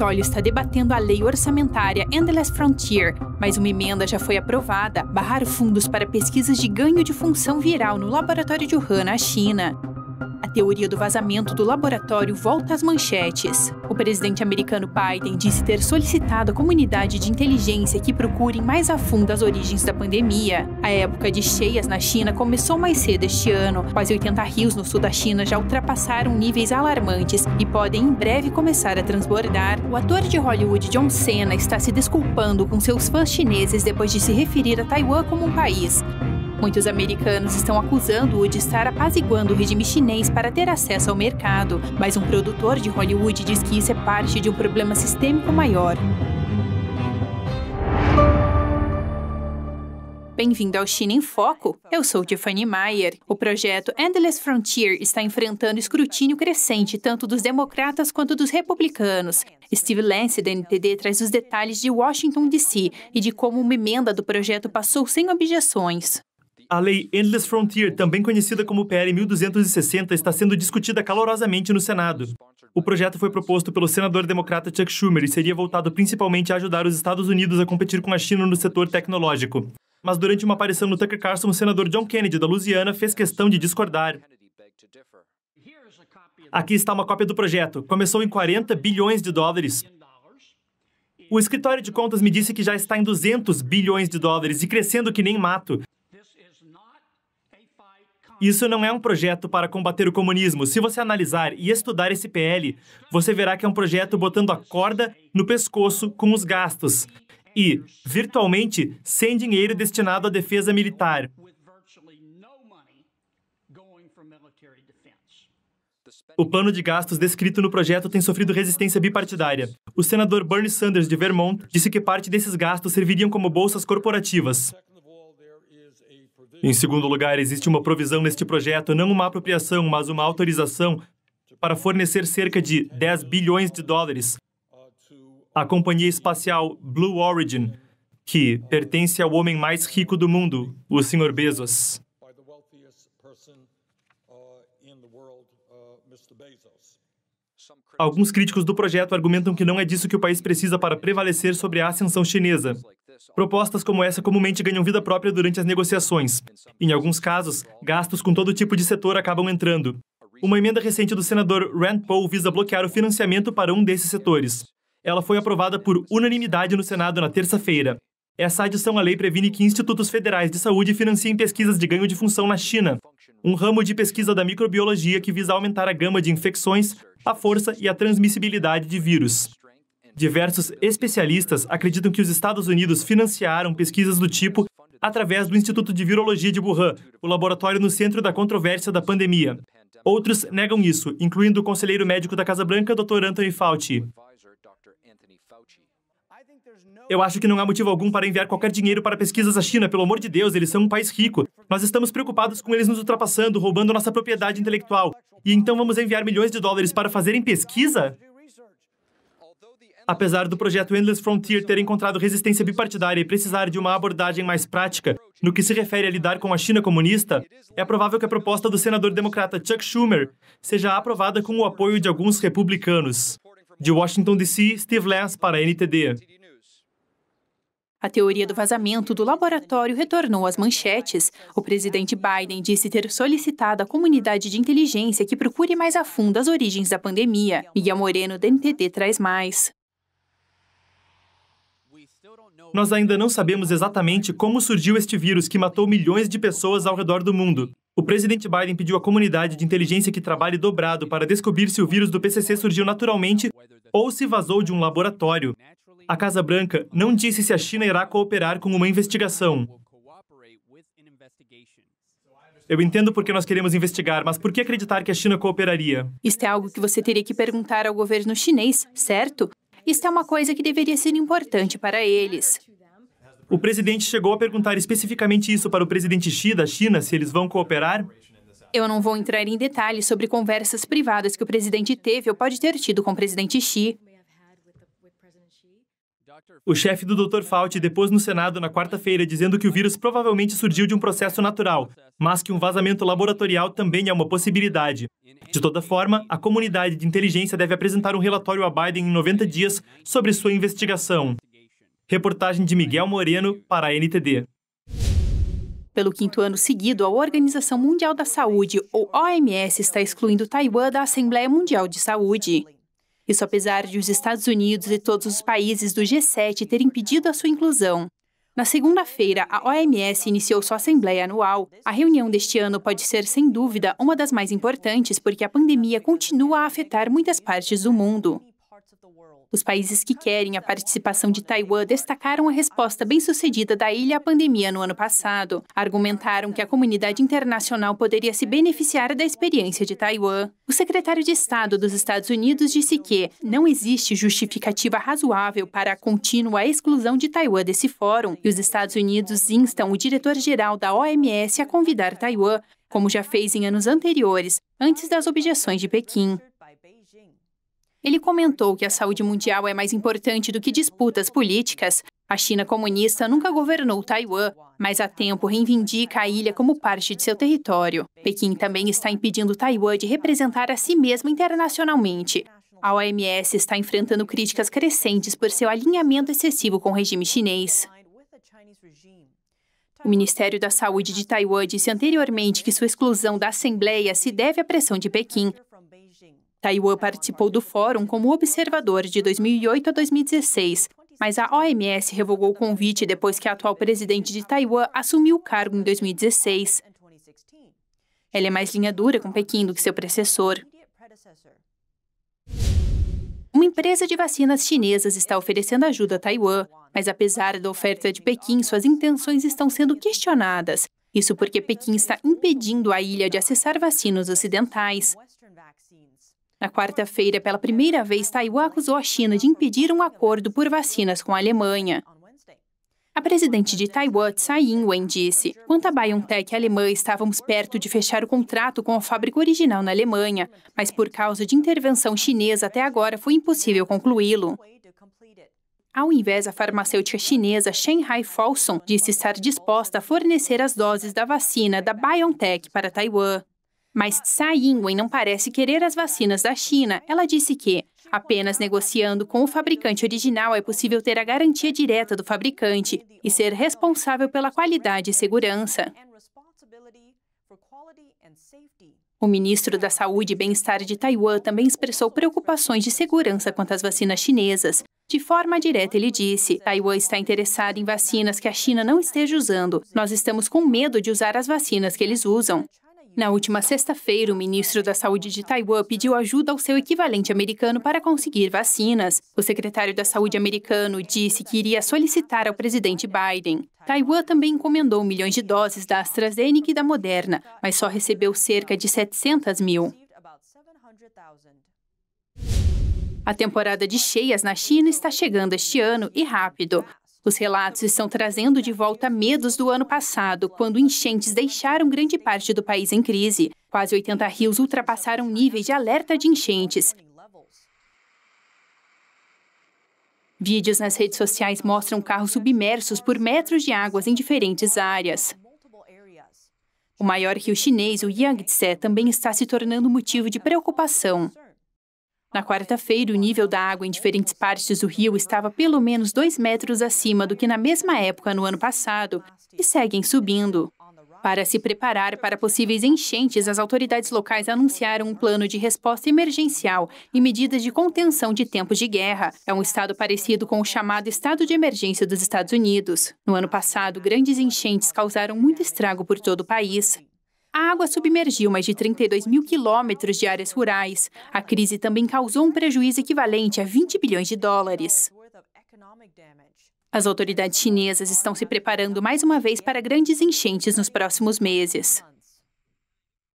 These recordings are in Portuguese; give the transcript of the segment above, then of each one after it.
Capitólio está debatendo a lei orçamentária Endless Frontier, mas uma emenda já foi aprovada barrar fundos para pesquisas de ganho de função viral no laboratório de Wuhan, na China. A teoria do vazamento do laboratório volta às manchetes. O presidente americano Biden disse ter solicitado à comunidade de inteligência que procurem mais a fundo as origens da pandemia. A época de cheias na China começou mais cedo este ano. Quase 80 rios no sul da China já ultrapassaram níveis alarmantes e podem em breve começar a transbordar. O ator de Hollywood John Cena está se desculpando com seus fãs chineses depois de se referir a Taiwan como um país. Muitos americanos estão acusando-o de estar apaziguando o regime chinês para ter acesso ao mercado, mas um produtor de Hollywood diz que isso é parte de um problema sistêmico maior. Bem-vindo ao China em Foco. Eu sou Tiffany Mayer. O projeto Endless Frontier está enfrentando escrutínio crescente tanto dos democratas quanto dos republicanos. Steve Lance, da NTD, traz os detalhes de Washington, D.C. e de como uma emenda do projeto passou sem objeções. A lei Endless Frontier, também conhecida como PL 1260, está sendo discutida calorosamente no Senado. O projeto foi proposto pelo senador democrata Chuck Schumer e seria voltado principalmente a ajudar os Estados Unidos a competir com a China no setor tecnológico. Mas durante uma aparição no Tucker Carlson, o senador John Kennedy, da Louisiana, fez questão de discordar. Aqui está uma cópia do projeto. Começou em 40 bilhões de dólares. O escritório de contas me disse que já está em 200 bilhões de dólares e crescendo que nem mato. Isso não é um projeto para combater o comunismo. Se você analisar e estudar esse PL, você verá que é um projeto botando a corda no pescoço com os gastos e, virtualmente, sem dinheiro destinado à defesa militar. O plano de gastos descrito no projeto tem sofrido resistência bipartidária. O senador Bernie Sanders, de Vermont, disse que parte desses gastos serviriam como bolsas corporativas. Em segundo lugar, existe uma provisão neste projeto, não uma apropriação, mas uma autorização para fornecer cerca de 10 bilhões de dólares à companhia espacial Blue Origin, que pertence ao homem mais rico do mundo, o Sr. Bezos. Alguns críticos do projeto argumentam que não é disso que o país precisa para prevalecer sobre a ascensão chinesa, Propostas como essa comumente ganham vida própria durante as negociações. Em alguns casos, gastos com todo tipo de setor acabam entrando. Uma emenda recente do senador Rand Paul visa bloquear o financiamento para um desses setores. Ela foi aprovada por unanimidade no Senado na terça-feira. Essa adição à lei previne que institutos federais de saúde financiem pesquisas de ganho de função na China, um ramo de pesquisa da microbiologia que visa aumentar a gama de infecções, a força e a transmissibilidade de vírus. Diversos especialistas acreditam que os Estados Unidos financiaram pesquisas do tipo através do Instituto de Virologia de Wuhan, o laboratório no centro da controvérsia da pandemia. Outros negam isso, incluindo o conselheiro médico da Casa Branca, Dr. Anthony Fauci. Eu acho que não há motivo algum para enviar qualquer dinheiro para pesquisas à China, pelo amor de Deus, eles são um país rico. Nós estamos preocupados com eles nos ultrapassando, roubando nossa propriedade intelectual. E então vamos enviar milhões de dólares para fazerem pesquisa? Apesar do projeto Endless Frontier ter encontrado resistência bipartidária e precisar de uma abordagem mais prática no que se refere a lidar com a China comunista, é provável que a proposta do senador democrata Chuck Schumer seja aprovada com o apoio de alguns republicanos. De Washington, D.C., Steve Lance para a NTD. A teoria do vazamento do laboratório retornou às manchetes. O presidente Biden disse ter solicitado à comunidade de inteligência que procure mais a fundo as origens da pandemia. Miguel Moreno, da NTD, traz mais. Nós ainda não sabemos exatamente como surgiu este vírus que matou milhões de pessoas ao redor do mundo. O presidente Biden pediu à comunidade de inteligência que trabalhe dobrado para descobrir se o vírus do PCC surgiu naturalmente ou se vazou de um laboratório. A Casa Branca não disse se a China irá cooperar com uma investigação. Eu entendo por que nós queremos investigar, mas por que acreditar que a China cooperaria? Isso é algo que você teria que perguntar ao governo chinês, certo? Isto é uma coisa que deveria ser importante para eles. O presidente chegou a perguntar especificamente isso para o presidente Xi da China, se eles vão cooperar? Eu não vou entrar em detalhes sobre conversas privadas que o presidente teve ou pode ter tido com o presidente Xi. O chefe do Dr. Fauci depôs no Senado na quarta-feira dizendo que o vírus provavelmente surgiu de um processo natural, mas que um vazamento laboratorial também é uma possibilidade. De toda forma, a comunidade de inteligência deve apresentar um relatório a Biden em 90 dias sobre sua investigação. Reportagem de Miguel Moreno para a NTD. Pelo quinto ano seguido, a Organização Mundial da Saúde, ou OMS, está excluindo Taiwan da Assembleia Mundial de Saúde. Isso apesar de os Estados Unidos e todos os países do G7 terem pedido a sua inclusão. Na segunda-feira, a OMS iniciou sua Assembleia Anual. A reunião deste ano pode ser, sem dúvida, uma das mais importantes porque a pandemia continua a afetar muitas partes do mundo. Os países que querem a participação de Taiwan destacaram a resposta bem-sucedida da ilha à pandemia no ano passado. Argumentaram que a comunidade internacional poderia se beneficiar da experiência de Taiwan. O secretário de Estado dos Estados Unidos disse que não existe justificativa razoável para a contínua exclusão de Taiwan desse fórum, e os Estados Unidos instam o diretor-geral da OMS a convidar Taiwan, como já fez em anos anteriores, antes das objeções de Pequim. Ele comentou que a saúde mundial é mais importante do que disputas políticas. A China comunista nunca governou Taiwan, mas há tempo reivindica a ilha como parte de seu território. Pequim também está impedindo Taiwan de representar a si mesma internacionalmente. A OMS está enfrentando críticas crescentes por seu alinhamento excessivo com o regime chinês. O Ministério da Saúde de Taiwan disse anteriormente que sua exclusão da Assembleia se deve à pressão de Pequim, Taiwan participou do fórum como observador de 2008 a 2016, mas a OMS revogou o convite depois que a atual presidente de Taiwan assumiu o cargo em 2016. Ela é mais linha dura com Pequim do que seu predecessor. Uma empresa de vacinas chinesas está oferecendo ajuda a Taiwan, mas apesar da oferta de Pequim, suas intenções estão sendo questionadas. Isso porque Pequim está impedindo a ilha de acessar vacinas ocidentais. Na quarta-feira, pela primeira vez, Taiwan acusou a China de impedir um acordo por vacinas com a Alemanha. A presidente de Taiwan, Tsai Ing-wen, disse: Quanto à BioNTech alemã, estávamos perto de fechar o contrato com a fábrica original na Alemanha, mas por causa de intervenção chinesa até agora foi impossível concluí-lo. Ao invés, a farmacêutica chinesa Shanghai Fosun disse estar disposta a fornecer as doses da vacina da BioNTech para Taiwan. Mas Tsai Ing-wen não parece querer as vacinas da China. Ela disse que, apenas negociando com o fabricante original, é possível ter a garantia direta do fabricante e ser responsável pela qualidade e segurança. O ministro da Saúde e Bem-Estar de Taiwan também expressou preocupações de segurança quanto às vacinas chinesas. De forma direta, ele disse: Taiwan está interessado em vacinas que a China não esteja usando. Nós estamos com medo de usar as vacinas que eles usam. Na última sexta-feira, o ministro da Saúde de Taiwan pediu ajuda ao seu equivalente americano para conseguir vacinas. O secretário da Saúde americano disse que iria solicitar ao presidente Biden. Taiwan também encomendou milhões de doses da AstraZeneca e da Moderna, mas só recebeu cerca de 700 mil. A temporada de cheias na China está chegando este ano e rápido. Os relatos estão trazendo de volta medos do ano passado, quando enchentes deixaram grande parte do país em crise. Quase 80 rios ultrapassaram níveis de alerta de enchentes. Vídeos nas redes sociais mostram carros submersos por metros de águas em diferentes áreas. O maior rio chinês, o Yangtze, também está se tornando motivo de preocupação. Na quarta-feira, o nível da água em diferentes partes do rio estava pelo menos dois metros acima do que na mesma época no ano passado e seguem subindo. Para se preparar para possíveis enchentes, as autoridades locais anunciaram um plano de resposta emergencial e medidas de contenção de tempos de guerra. É um estado parecido com o chamado estado de emergência dos Estados Unidos. No ano passado, grandes enchentes causaram muito estrago por todo o país. A água submergiu mais de 32 mil quilômetros de áreas rurais. A crise também causou um prejuízo equivalente a 20 bilhões de dólares. As autoridades chinesas estão se preparando mais uma vez para grandes enchentes nos próximos meses.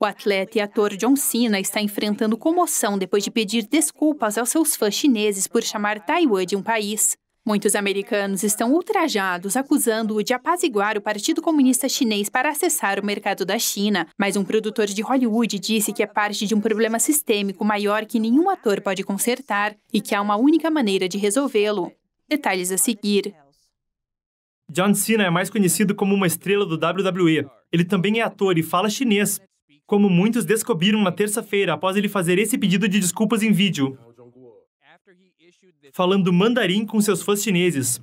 O atleta e ator John Cena está enfrentando comoção depois de pedir desculpas aos seus fãs chineses por chamar Taiwan de um país. Muitos americanos estão ultrajados, acusando-o de apaziguar o Partido Comunista Chinês para acessar o mercado da China. Mas um produtor de Hollywood disse que é parte de um problema sistêmico maior que nenhum ator pode consertar e que há uma única maneira de resolvê-lo. Detalhes a seguir. John Cena é mais conhecido como uma estrela do WWE. Ele também é ator e fala chinês, como muitos descobriram na terça-feira após ele fazer esse pedido de desculpas em vídeo falando mandarim com seus fãs chineses.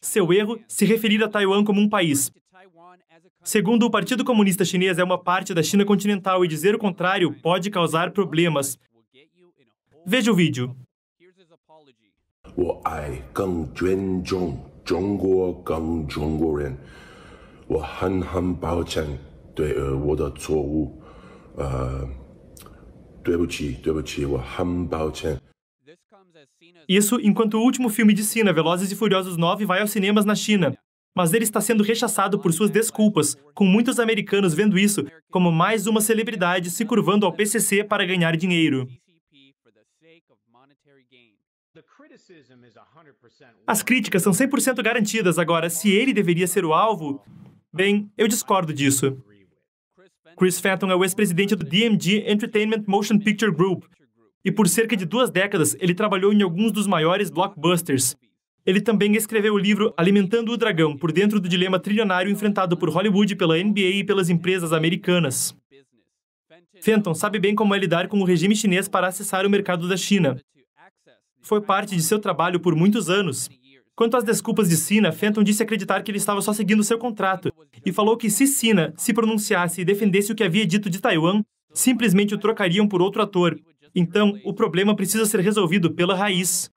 Seu erro se referir a Taiwan como um país. Segundo o Partido Comunista Chinês, é uma parte da China continental e dizer o contrário pode causar problemas. Veja o vídeo. Uh, 对不起，对不起，我很抱歉。isso enquanto o último filme de Cena, Velozes e Furiosos 9, vai aos cinemas na China. Mas ele está sendo rechaçado por suas desculpas, com muitos americanos vendo isso como mais uma celebridade se curvando ao PCC para ganhar dinheiro. As críticas são 100% garantidas, agora, se ele deveria ser o alvo, bem, eu discordo disso. Chris Fenton é o ex-presidente do DMG Entertainment Motion Picture Group, e por cerca de duas décadas ele trabalhou em alguns dos maiores blockbusters. Ele também escreveu o livro Alimentando o Dragão, por dentro do dilema trilionário enfrentado por Hollywood, pela NBA e pelas empresas americanas. Fenton sabe bem como é lidar com o regime chinês para acessar o mercado da China. Foi parte de seu trabalho por muitos anos. Quanto às desculpas de Sina, Fenton disse acreditar que ele estava só seguindo seu contrato e falou que se Sina se pronunciasse e defendesse o que havia dito de Taiwan, simplesmente o trocariam por outro ator, então, o problema precisa ser resolvido pela raiz.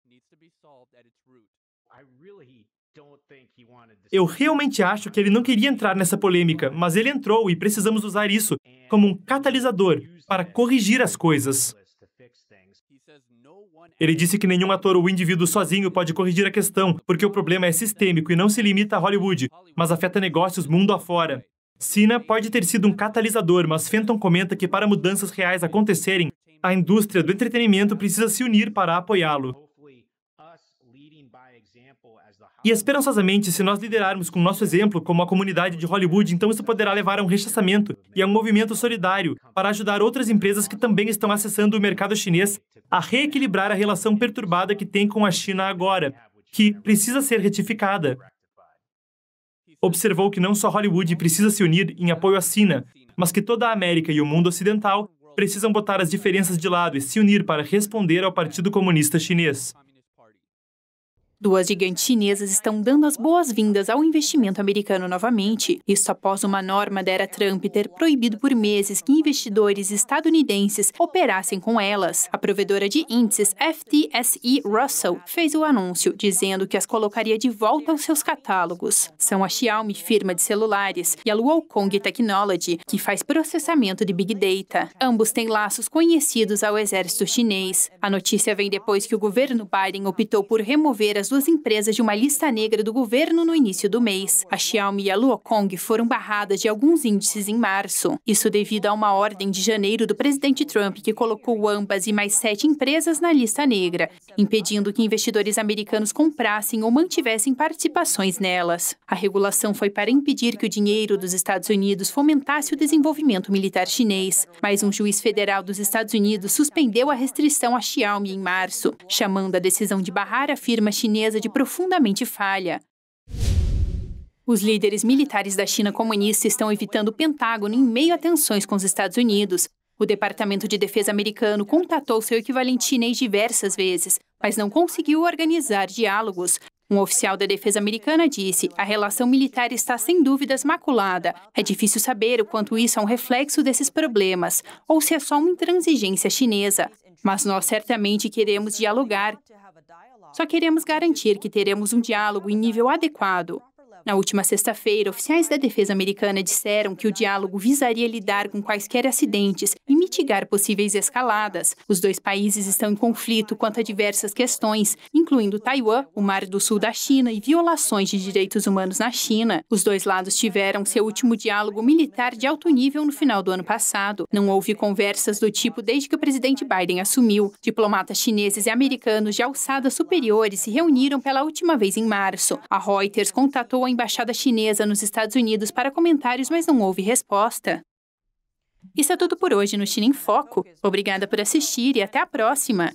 Eu realmente acho que ele não queria entrar nessa polêmica, mas ele entrou e precisamos usar isso como um catalisador para corrigir as coisas. Ele disse que nenhum ator ou indivíduo sozinho pode corrigir a questão, porque o problema é sistêmico e não se limita a Hollywood, mas afeta negócios mundo afora. Sina pode ter sido um catalisador, mas Fenton comenta que para mudanças reais acontecerem, a indústria do entretenimento precisa se unir para apoiá-lo. E esperançosamente, se nós liderarmos com nosso exemplo como a comunidade de Hollywood, então isso poderá levar a um rechaçamento e a um movimento solidário para ajudar outras empresas que também estão acessando o mercado chinês a reequilibrar a relação perturbada que tem com a China agora, que precisa ser retificada. Observou que não só Hollywood precisa se unir em apoio à China, mas que toda a América e o mundo ocidental precisam botar as diferenças de lado e se unir para responder ao Partido Comunista Chinês. Duas gigantes chinesas estão dando as boas-vindas ao investimento americano novamente, isso após uma norma da era Trump ter proibido por meses que investidores estadunidenses operassem com elas. A provedora de índices FTSE Russell fez o anúncio, dizendo que as colocaria de volta aos seus catálogos. São a Xiaomi, firma de celulares, e a Luokong Technology, que faz processamento de Big Data. Ambos têm laços conhecidos ao exército chinês. A notícia vem depois que o governo Biden optou por remover as duas empresas de uma lista negra do governo no início do mês. A Xiaomi e a Luokong foram barradas de alguns índices em março. Isso devido a uma ordem de janeiro do presidente Trump que colocou ambas e mais sete empresas na lista negra, impedindo que investidores americanos comprassem ou mantivessem participações nelas. A regulação foi para impedir que o dinheiro dos Estados Unidos fomentasse o desenvolvimento militar chinês, mas um juiz federal dos Estados Unidos suspendeu a restrição à Xiaomi em março, chamando a decisão de barrar a firma chinesa chinesa de profundamente falha. Os líderes militares da China comunista estão evitando o Pentágono em meio a tensões com os Estados Unidos. O Departamento de Defesa americano contatou seu equivalente chinês diversas vezes, mas não conseguiu organizar diálogos. Um oficial da defesa americana disse: a relação militar está sem dúvidas maculada. É difícil saber o quanto isso é um reflexo desses problemas, ou se é só uma intransigência chinesa. Mas nós certamente queremos dialogar. Só queremos garantir que teremos um diálogo em nível adequado, na última sexta-feira, oficiais da defesa americana disseram que o diálogo visaria lidar com quaisquer acidentes e mitigar possíveis escaladas. Os dois países estão em conflito quanto a diversas questões, incluindo Taiwan, o Mar do Sul da China e violações de direitos humanos na China. Os dois lados tiveram seu último diálogo militar de alto nível no final do ano passado. Não houve conversas do tipo desde que o presidente Biden assumiu. Diplomatas chineses e americanos de alçadas superiores se reuniram pela última vez em março. A Reuters contatou a embaixada chinesa nos Estados Unidos para comentários, mas não houve resposta. Isso é tudo por hoje no China em Foco. Obrigada por assistir e até a próxima!